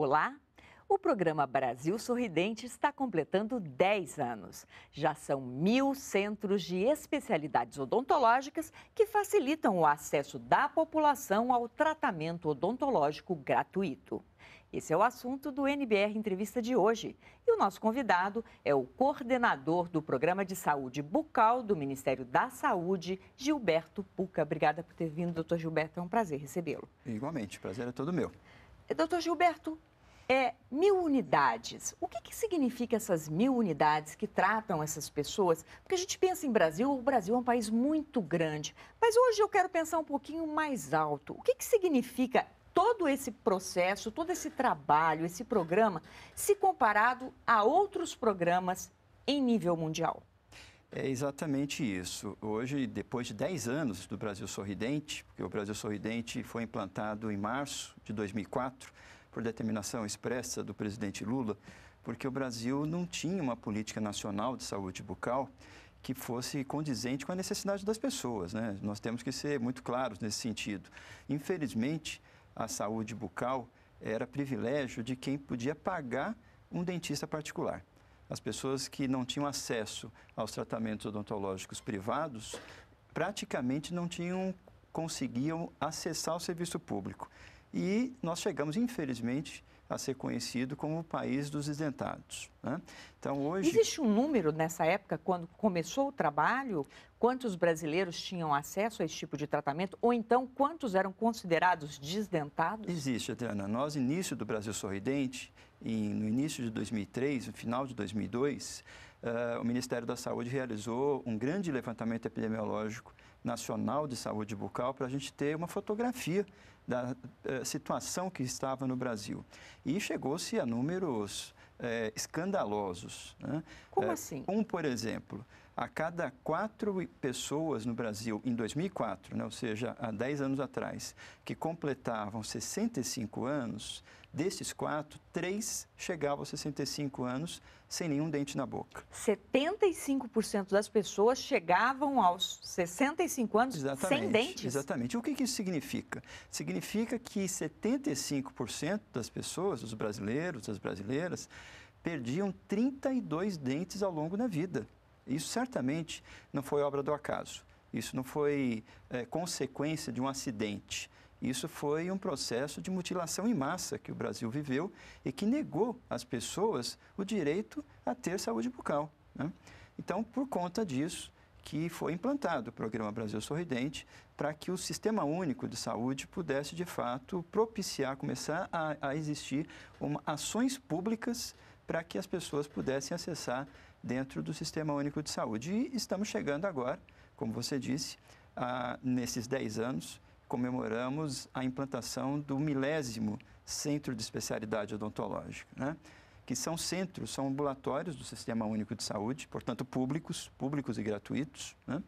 Olá! O programa Brasil Sorridente está completando 10 anos. Já são mil centros de especialidades odontológicas que facilitam o acesso da população ao tratamento odontológico gratuito. Esse é o assunto do NBR Entrevista de hoje. E o nosso convidado é o coordenador do Programa de Saúde Bucal do Ministério da Saúde, Gilberto Puca. Obrigada por ter vindo, doutor Gilberto. É um prazer recebê-lo. Igualmente, prazer é todo meu. Doutor Gilberto, é, mil unidades. O que, que significa essas mil unidades que tratam essas pessoas? Porque a gente pensa em Brasil, o Brasil é um país muito grande. Mas hoje eu quero pensar um pouquinho mais alto. O que, que significa todo esse processo, todo esse trabalho, esse programa, se comparado a outros programas em nível mundial? É exatamente isso. Hoje, depois de 10 anos do Brasil Sorridente, porque o Brasil Sorridente foi implantado em março de 2004 por determinação expressa do presidente Lula, porque o Brasil não tinha uma política nacional de saúde bucal que fosse condizente com a necessidade das pessoas. Né? Nós temos que ser muito claros nesse sentido. Infelizmente, a saúde bucal era privilégio de quem podia pagar um dentista particular as pessoas que não tinham acesso aos tratamentos odontológicos privados praticamente não tinham conseguiam acessar o serviço público. E nós chegamos, infelizmente, a ser conhecido como o país dos isentados. Né? Então, hoje... Existe um número nessa época, quando começou o trabalho, quantos brasileiros tinham acesso a esse tipo de tratamento ou então quantos eram considerados desdentados? Existe, Adriana. Nós, início do Brasil Sorridente, no início de 2003, no final de 2002, uh, eh, o Ministério da Saúde realizou um grande levantamento epidemiológico nacional de saúde bucal para a gente ter uma fotografia da uh, situação que estava no Brasil. E chegou-se a números uh, escandalosos. Né? Como eh, assim? Um, por exemplo, a cada quatro pessoas no Brasil em 2004, né, ou seja, há 10 anos atrás, que completavam 65 anos, desses quatro, três chegavam aos 65 anos sem nenhum dente na boca. 75% das pessoas chegavam aos 65 anos exatamente, sem dentes? Exatamente. O que, que isso significa? Significa que 75% das pessoas, dos brasileiros, das brasileiras, perdiam 32 dentes ao longo da vida. Isso certamente não foi obra do acaso, isso não foi é, consequência de um acidente. Isso foi um processo de mutilação em massa que o Brasil viveu e que negou às pessoas o direito a ter saúde bucal. Né? Então, por conta disso, que foi implantado o programa Brasil Sorridente para que o Sistema Único de Saúde pudesse, de fato, propiciar, começar a, a existir uma, ações públicas para que as pessoas pudessem acessar dentro do Sistema Único de Saúde. E estamos chegando agora, como você disse, a, nesses 10 anos, comemoramos a implantação do milésimo Centro de Especialidade Odontológica, né? que são centros, são ambulatórios do Sistema Único de Saúde, portanto públicos, públicos e gratuitos, né?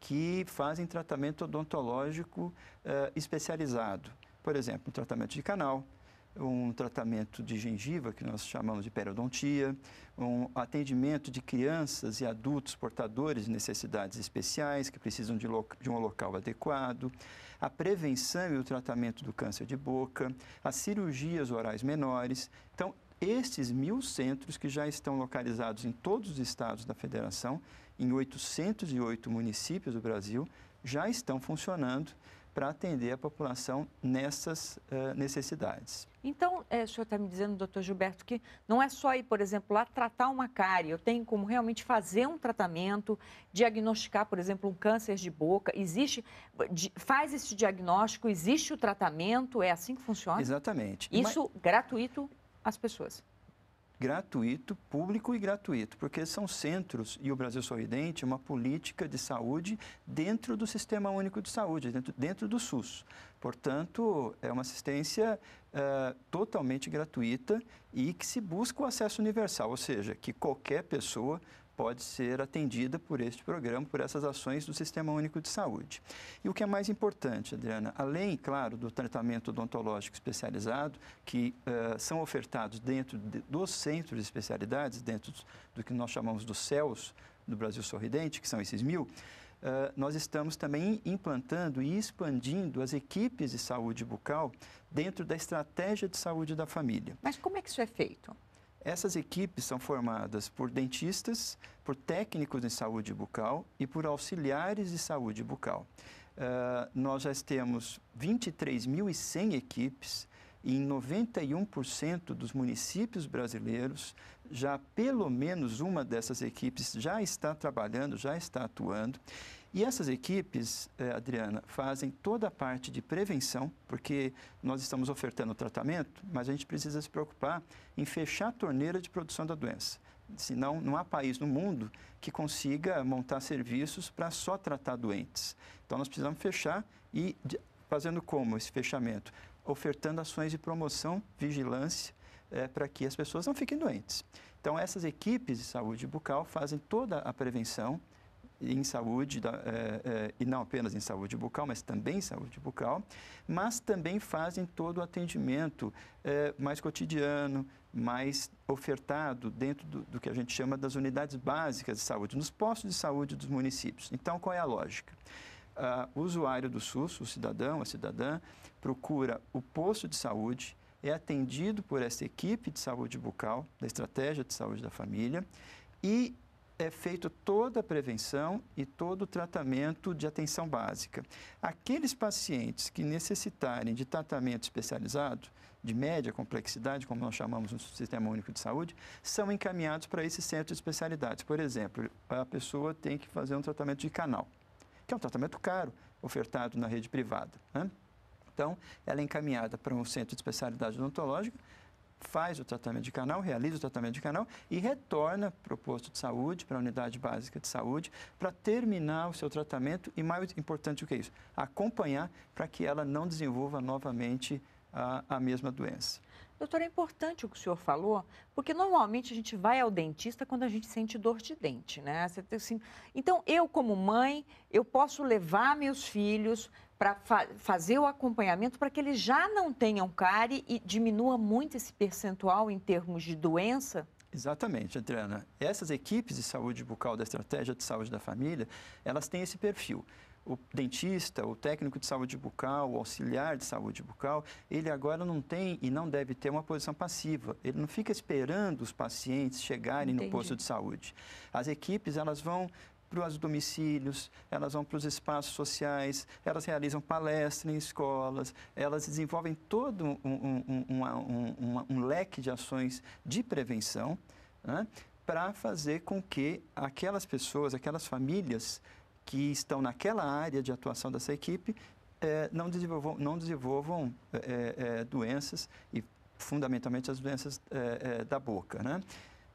que fazem tratamento odontológico eh, especializado. Por exemplo, tratamento de canal, um tratamento de gengiva, que nós chamamos de periodontia, um atendimento de crianças e adultos portadores de necessidades especiais, que precisam de, de um local adequado, a prevenção e o tratamento do câncer de boca, as cirurgias orais menores. Então, estes mil centros que já estão localizados em todos os estados da federação, em 808 municípios do Brasil, já estão funcionando para atender a população nessas uh, necessidades. Então, é, o senhor está me dizendo, doutor Gilberto, que não é só ir, por exemplo, lá tratar uma cárie. Eu tenho como realmente fazer um tratamento, diagnosticar, por exemplo, um câncer de boca. Existe, faz esse diagnóstico, existe o tratamento, é assim que funciona? Exatamente. Isso Mas... gratuito às pessoas gratuito, público e gratuito, porque são centros, e o Brasil Sorridente, é uma política de saúde dentro do Sistema Único de Saúde, dentro, dentro do SUS. Portanto, é uma assistência uh, totalmente gratuita e que se busca o acesso universal, ou seja, que qualquer pessoa pode ser atendida por este programa, por essas ações do Sistema Único de Saúde. E o que é mais importante, Adriana, além, claro, do tratamento odontológico especializado, que uh, são ofertados dentro de, dos centros de especialidades, dentro do que nós chamamos dos CELS, do Brasil Sorridente, que são esses mil, Uh, nós estamos também implantando e expandindo as equipes de saúde bucal dentro da estratégia de saúde da família. Mas como é que isso é feito? Essas equipes são formadas por dentistas, por técnicos de saúde bucal e por auxiliares de saúde bucal. Uh, nós já temos 23.100 equipes e em 91% dos municípios brasileiros, já pelo menos uma dessas equipes já está trabalhando, já está atuando. E essas equipes, eh, Adriana, fazem toda a parte de prevenção, porque nós estamos ofertando tratamento, mas a gente precisa se preocupar em fechar a torneira de produção da doença. Senão, não há país no mundo que consiga montar serviços para só tratar doentes. Então, nós precisamos fechar e fazendo como esse fechamento? Ofertando ações de promoção, vigilância, eh, para que as pessoas não fiquem doentes. Então, essas equipes de saúde bucal fazem toda a prevenção, em saúde, é, é, e não apenas em saúde bucal, mas também em saúde bucal, mas também fazem todo o atendimento é, mais cotidiano, mais ofertado dentro do, do que a gente chama das unidades básicas de saúde, nos postos de saúde dos municípios. Então, qual é a lógica? Uh, o usuário do SUS, o cidadão, a cidadã, procura o posto de saúde, é atendido por essa equipe de saúde bucal, da estratégia de saúde da família, e é feito toda a prevenção e todo o tratamento de atenção básica. Aqueles pacientes que necessitarem de tratamento especializado, de média complexidade, como nós chamamos no Sistema Único de Saúde, são encaminhados para esse centro de especialidades. Por exemplo, a pessoa tem que fazer um tratamento de canal, que é um tratamento caro, ofertado na rede privada. Né? Então, ela é encaminhada para um centro de especialidade odontológica, faz o tratamento de canal, realiza o tratamento de canal e retorna para o posto de saúde, para a unidade básica de saúde, para terminar o seu tratamento e, mais importante do que isso, acompanhar para que ela não desenvolva novamente a, a mesma doença. Doutor, é importante o que o senhor falou, porque normalmente a gente vai ao dentista quando a gente sente dor de dente, né? Assim, então, eu como mãe, eu posso levar meus filhos para fa fazer o acompanhamento para que eles já não tenham cárie e diminua muito esse percentual em termos de doença? Exatamente, Adriana. Essas equipes de saúde bucal da estratégia de saúde da família, elas têm esse perfil o dentista, o técnico de saúde bucal, o auxiliar de saúde bucal, ele agora não tem e não deve ter uma posição passiva. Ele não fica esperando os pacientes chegarem Entendi. no posto de saúde. As equipes, elas vão para os domicílios, elas vão para os espaços sociais, elas realizam palestras em escolas, elas desenvolvem todo um, um, um, um leque de ações de prevenção né, para fazer com que aquelas pessoas, aquelas famílias que estão naquela área de atuação dessa equipe é, não desenvolvam, não desenvolvam é, é, doenças e fundamentalmente as doenças da boca, né?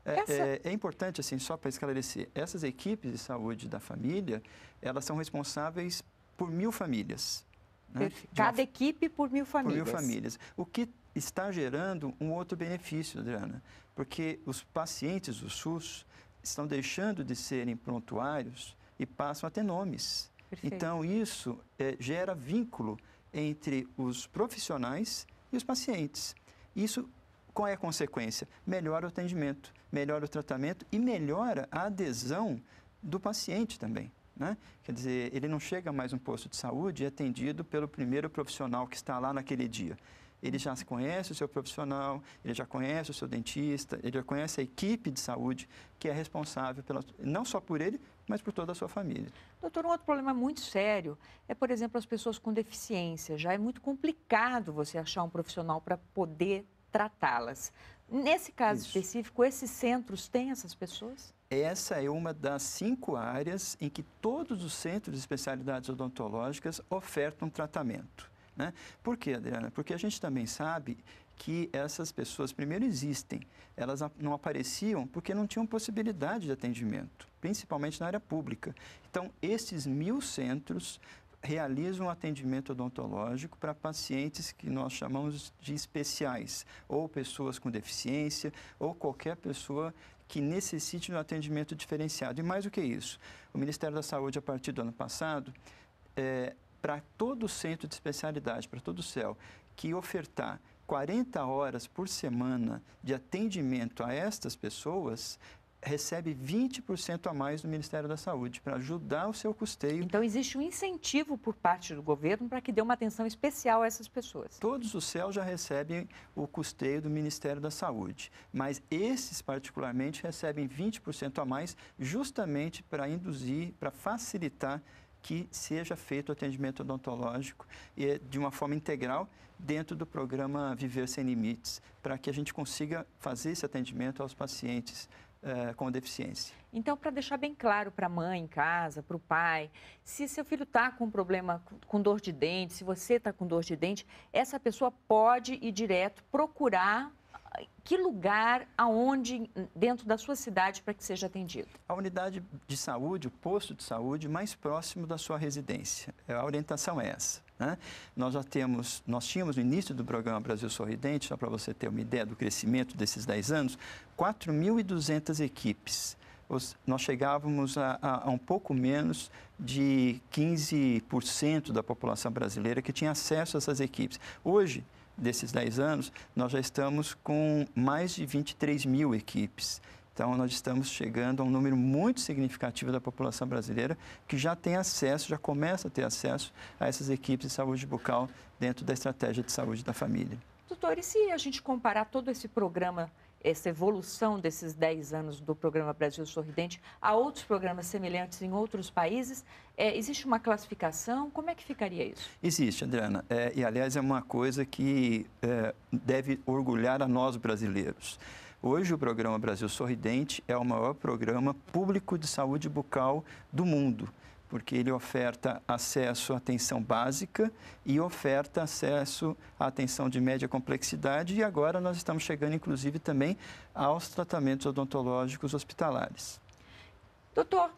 É, Essa... É, é, importante, assim, só para esclarecer, essas equipes de saúde da família, elas são responsáveis por mil famílias. Né? Cada uma... equipe por mil famílias. Por mil famílias. O que está gerando um outro benefício, Adriana, porque os pacientes do SUS estão deixando de serem prontuários e passam a ter nomes. Perfeito. Então, isso é, gera vínculo entre os profissionais e os pacientes. Isso qual é a consequência? Melhora o atendimento, melhora o tratamento e melhora a adesão do paciente também. Né? Quer dizer, ele não chega mais um posto de saúde e é atendido pelo primeiro profissional que está lá naquele dia. Ele já conhece o seu profissional, ele já conhece o seu dentista, ele já conhece a equipe de saúde que é responsável pela, não só por ele, mas por toda a sua família. Doutor, um outro problema muito sério é, por exemplo, as pessoas com deficiência. Já é muito complicado você achar um profissional para poder tratá-las. Nesse caso Isso. específico, esses centros têm essas pessoas? Essa é uma das cinco áreas em que todos os centros de especialidades odontológicas ofertam tratamento. Né? Por quê, Adriana? Porque a gente também sabe que essas pessoas, primeiro, existem. Elas não apareciam porque não tinham possibilidade de atendimento, principalmente na área pública. Então, esses mil centros realiza um atendimento odontológico para pacientes que nós chamamos de especiais, ou pessoas com deficiência, ou qualquer pessoa que necessite de um atendimento diferenciado. E mais do que isso, o Ministério da Saúde, a partir do ano passado, é, para todo o centro de especialidade, para todo o céu que ofertar 40 horas por semana de atendimento a estas pessoas, recebe 20% a mais do Ministério da Saúde para ajudar o seu custeio. Então existe um incentivo por parte do governo para que dê uma atenção especial a essas pessoas. Todos os céus já recebem o custeio do Ministério da Saúde, mas esses particularmente recebem 20% a mais justamente para induzir, para facilitar que seja feito o atendimento odontológico e é de uma forma integral dentro do programa Viver Sem Limites, para que a gente consiga fazer esse atendimento aos pacientes eh, com deficiência. Então, para deixar bem claro para a mãe em casa, para o pai, se seu filho está com problema, com dor de dente, se você está com dor de dente, essa pessoa pode ir direto procurar eh, que lugar, aonde, dentro da sua cidade, para que seja atendido? A unidade de saúde, o posto de saúde mais próximo da sua residência. A orientação é essa. Né? Nós já temos, nós tínhamos no início do programa Brasil Sorridente, só para você ter uma ideia do crescimento desses 10 anos, 4.200 equipes. Os, nós chegávamos a, a, a um pouco menos de 15% da população brasileira que tinha acesso a essas equipes. Hoje, desses 10 anos, nós já estamos com mais de 23 mil equipes. Então, nós estamos chegando a um número muito significativo da população brasileira que já tem acesso, já começa a ter acesso a essas equipes de saúde bucal dentro da estratégia de saúde da família. Doutor, e se a gente comparar todo esse programa, essa evolução desses 10 anos do programa Brasil Sorridente a outros programas semelhantes em outros países, é, existe uma classificação? Como é que ficaria isso? Existe, Adriana. É, e, aliás, é uma coisa que é, deve orgulhar a nós brasileiros. Hoje, o programa Brasil Sorridente é o maior programa público de saúde bucal do mundo, porque ele oferta acesso à atenção básica e oferta acesso à atenção de média complexidade. E agora nós estamos chegando, inclusive, também aos tratamentos odontológicos hospitalares. Doutor,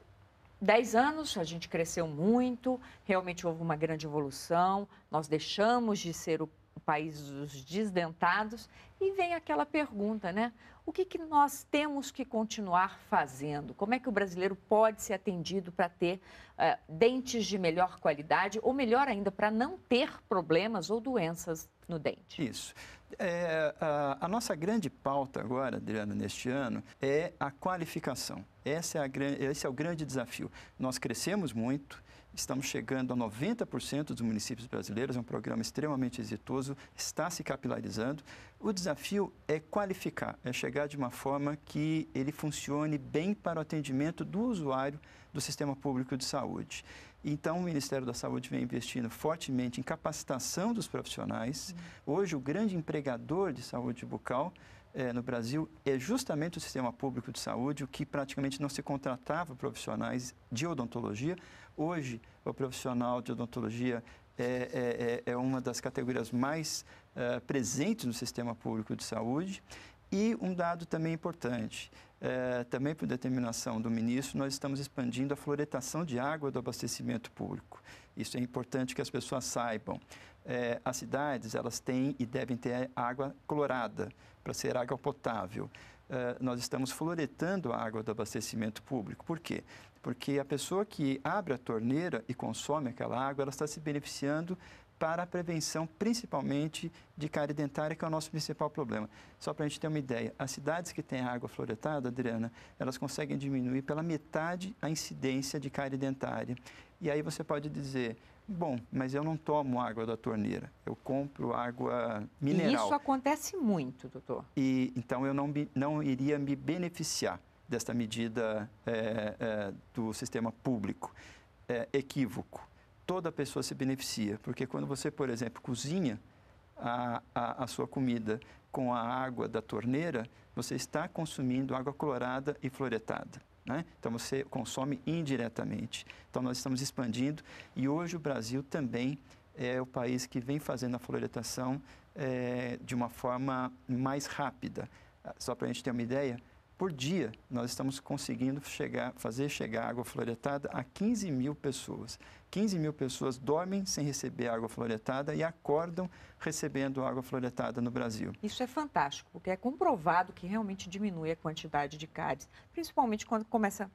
10 anos, a gente cresceu muito, realmente houve uma grande evolução, nós deixamos de ser o países país dos desdentados. E vem aquela pergunta, né? O que, que nós temos que continuar fazendo? Como é que o brasileiro pode ser atendido para ter uh, dentes de melhor qualidade, ou melhor ainda, para não ter problemas ou doenças no dente? Isso. É, a, a, nossa grande pauta agora, Adriano, neste ano, é a qualificação. Essa é a, esse é o grande desafio. Nós crescemos muito, estamos chegando a 90% dos municípios brasileiros, é um programa extremamente exitoso, está se capilarizando. O desafio é qualificar, é chegar de uma forma que ele funcione bem para o atendimento do usuário do sistema público de saúde. Então, o Ministério da Saúde vem investindo fortemente em capacitação dos profissionais. Uhum. Hoje, o grande empregador de saúde bucal é, no Brasil é justamente o sistema público de saúde, o que praticamente não se contratava profissionais de odontologia. Hoje, o profissional de odontologia é, é, é, é uma das categorias mais eh, presentes no sistema público de saúde. E um dado também importante: é, também por determinação do ministro, nós estamos expandindo a fluoretação de água do abastecimento público. Isso é importante que as pessoas saibam. É, as cidades, elas têm e devem ter água colorada, para ser água potável. É, nós estamos fluoretando a água do abastecimento público. Por quê? Porque a pessoa que abre a torneira e consome aquela água, ela está se beneficiando para a prevenção, principalmente de cárie dentária, que é o nosso principal problema. Só para a gente ter uma ideia, as cidades que têm água fluoretada, Adriana, elas conseguem diminuir pela metade a incidência de cárie dentária. E aí você pode dizer, bom, mas eu não tomo água da torneira, eu compro água mineral. E isso acontece muito, doutor. E então eu não, não iria me beneficiar desta medida é, é, do sistema público. É, equívoco toda pessoa se beneficia, porque quando você, por exemplo, cozinha a, a, a sua comida com a água da torneira, você está consumindo água clorada e floretada. Né? Então você consome indiretamente. Então nós estamos expandindo e hoje o Brasil também é o país que vem fazendo a floretação é, eh, de uma forma mais rápida. Ah, só para a gente ter uma ideia, por dia, nós estamos conseguindo chegar, fazer chegar água fluoretada a 15 mil pessoas. 15 mil pessoas dormem sem receber água fluoretada e acordam recebendo água fluoretada no Brasil. Isso é fantástico, porque é comprovado que realmente diminui a quantidade de cáries, principalmente quando começa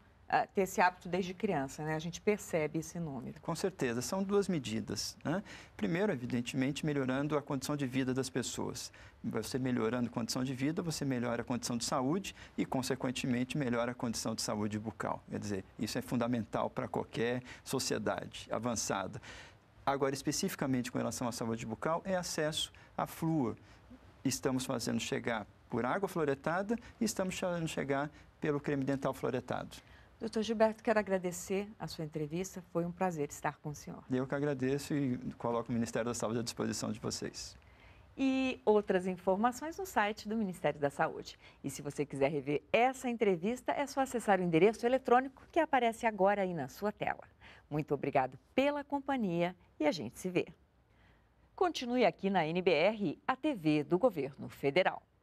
ter esse hábito desde criança, né? A gente percebe esse número. Com certeza, são duas medidas. Né? Primeiro, evidentemente, melhorando a condição de vida das pessoas. Você melhorando a condição de vida, você melhora a condição de saúde e, consequentemente, melhora a condição de saúde bucal. Quer dizer, isso é fundamental para qualquer sociedade avançada. Agora, especificamente com relação à saúde bucal, é acesso à flúor. Estamos fazendo chegar por água floretada e estamos fazendo chegar pelo creme dental floretado. Doutor Gilberto, quero agradecer a sua entrevista. Foi um prazer estar com o senhor. Eu que agradeço e coloco o Ministério da Saúde à disposição de vocês. E outras informações no site do Ministério da Saúde. E se você quiser rever essa entrevista, é só acessar o endereço eletrônico que aparece agora aí na sua tela. Muito obrigado pela companhia e a gente se vê. Continue aqui na NBR, a TV do Governo Federal.